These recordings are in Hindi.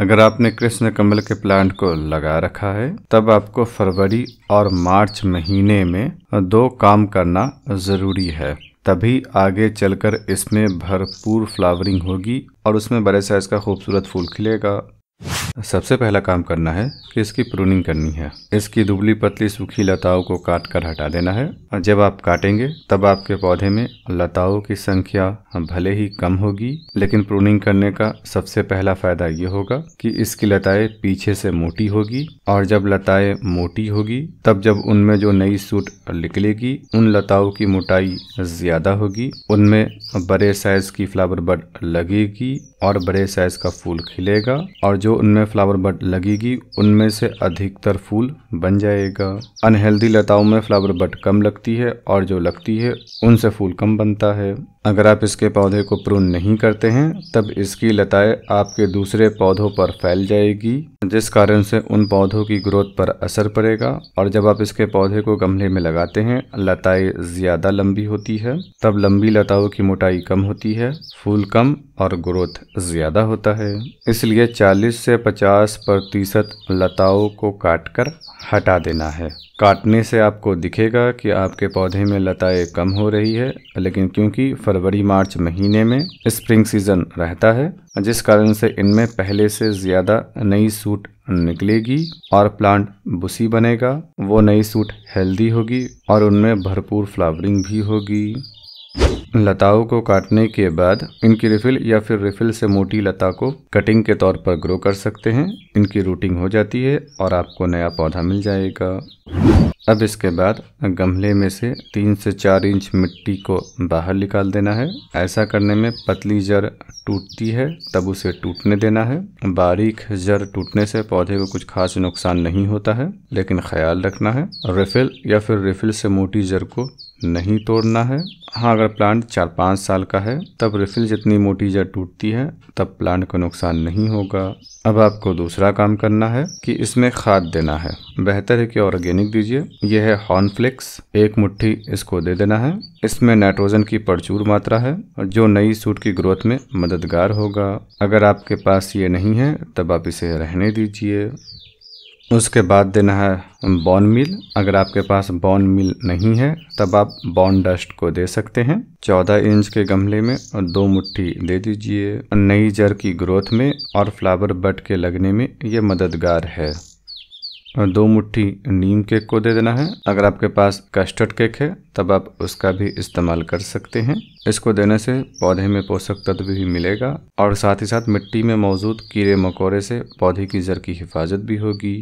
अगर आपने कृष्ण कमल के प्लांट को लगा रखा है तब आपको फरवरी और मार्च महीने में दो काम करना ज़रूरी है तभी आगे चलकर इसमें भरपूर फ्लावरिंग होगी और उसमें बड़े साइज़ का खूबसूरत फूल खिलेगा सबसे पहला काम करना है कि इसकी प्रूनिंग करनी है इसकी दुबली पतली सूखी लताओं को काट कर हटा देना है और जब आप काटेंगे तब आपके पौधे में लताओं की संख्या भले ही कम होगी लेकिन प्रूनिंग करने का सबसे पहला फायदा ये होगा कि इसकी लताएं पीछे से मोटी होगी और जब लताएं मोटी होगी तब जब उनमें जो नई सूट निकलेगी उन लताओं की मोटाई ज्यादा होगी उनमें बड़े साइज की फ्लावर बड लगेगी और बड़े साइज का फूल खिलेगा और जो उनमें फ्लावर बड लगेगी उनमें से अधिकतर फूल बन जाएगा अनहेल्दी लताओं में फ्लावर बड कम लगती है और जो लगती है उनसे फूल कम बनता है अगर आप इसके पौधे को प्रून नहीं करते हैं तब इसकी लताएं आपके दूसरे पौधों पर फैल जाएगी जिस कारण से उन पौधों की ग्रोथ पर असर पड़ेगा और जब आप इसके पौधे को गमले में लगाते हैं लताएं ज़्यादा लंबी होती है तब लंबी लताओं की मोटाई कम होती है फूल कम और ग्रोथ ज़्यादा होता है इसलिए 40 से 50 प्रतिशत लताओं को काट कर हटा देना है काटने से आपको दिखेगा कि आपके पौधे में लताएं कम हो रही है लेकिन क्योंकि फर फरवरी मार्च महीने में स्प्रिंग सीजन रहता है जिस कारण से इनमें पहले से ज़्यादा नई सूट निकलेगी और प्लांट बुसी बनेगा वो नई सूट हेल्दी होगी और उनमें भरपूर फ्लावरिंग भी होगी लताओं को काटने के बाद इनकी रिफिल या फिर रिफिल से मोटी लता को कटिंग के तौर पर ग्रो कर सकते हैं इनकी रूटिंग हो जाती है और आपको नया पौधा मिल जाएगा अब इसके बाद गमले में से तीन से चार इंच मिट्टी को बाहर निकाल देना है ऐसा करने में पतली जड़ टूटती है तब उसे टूटने देना है बारीक जड़ टूटने से पौधे को कुछ खास नुकसान नहीं होता है लेकिन ख्याल रखना है रिफिल या फिर रिफिल से मोटी जड़ को नहीं तोड़ना है हाँ अगर प्लांट चार पाँच साल का है तब रिफिल जितनी मोटी जड़ टूटती है तब प्लांट को नुकसान नहीं होगा अब आपको दूसरा काम करना है कि इसमें खाद देना है बेहतर है कि ऑर्गेनिक दीजिए यह है हॉर्नफ्लिक्स एक मुट्ठी इसको दे देना है इसमें नाइट्रोजन की प्रचुर मात्रा है जो नई सूट की ग्रोथ में मददगार होगा अगर आपके पास ये नहीं है तब आप इसे रहने दीजिए उसके बाद देना है बॉन मिल अगर आपके पास बॉन मिल नहीं है तब आप बॉन डस्ट को दे सकते हैं चौदह इंच के गमले में और दो मुट्ठी दे दीजिए नई जड़ की ग्रोथ में और फ्लावर बट के लगने में ये मददगार है दो मुट्ठी नीम केक को दे देना है अगर आपके पास कस्टर्ड केक है तब आप उसका भी इस्तेमाल कर सकते हैं इसको देने से पौधे में पोषक तत्व भी मिलेगा और साथ ही साथ मिट्टी में मौजूद कीड़े मकोड़े से पौधे की जर की हिफाजत भी होगी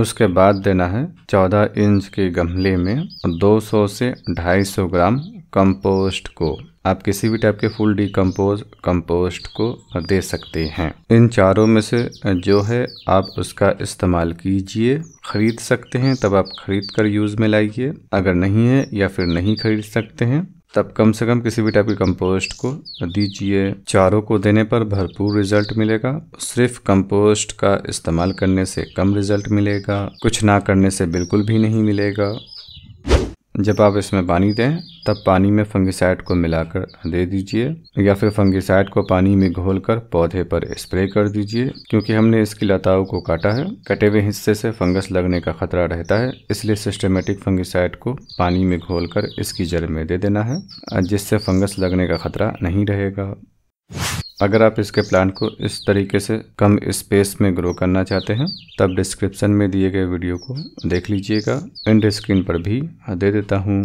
उसके बाद देना है 14 इंच के गमले में 200 से 250 ग्राम कंपोस्ट को आप किसी भी टाइप के फुल डिकम्पोज कंपोस्ट को दे सकते हैं इन चारों में से जो है आप उसका इस्तेमाल कीजिए खरीद सकते हैं तब आप खरीद कर यूज़ में लाइए अगर नहीं है या फिर नहीं खरीद सकते हैं तब कम से कम किसी भी टाइप के कंपोस्ट को दीजिए चारों को देने पर भरपूर रिजल्ट मिलेगा सिर्फ कंपोस्ट का इस्तेमाल करने से कम रिजल्ट मिलेगा कुछ ना करने से बिल्कुल भी नहीं मिलेगा जब आप इसमें पानी दें तब पानी में फंगिसाइड को मिलाकर दे दीजिए या फिर फंगिसाइड को पानी में घोलकर पौधे पर स्प्रे कर दीजिए क्योंकि हमने इसकी लताओं को काटा है कटे हुए हिस्से से फंगस लगने का खतरा रहता है इसलिए सिस्टमेटिक फंगिसाइड को पानी में घोलकर इसकी जड़ में दे देना है जिससे फंगस लगने का खतरा नहीं रहेगा अगर आप इसके प्लांट को इस तरीके से कम स्पेस में ग्रो करना चाहते हैं तब डिस्क्रिप्शन में दिए गए वीडियो को देख लीजिएगा एंड स्क्रीन पर भी दे देता हूँ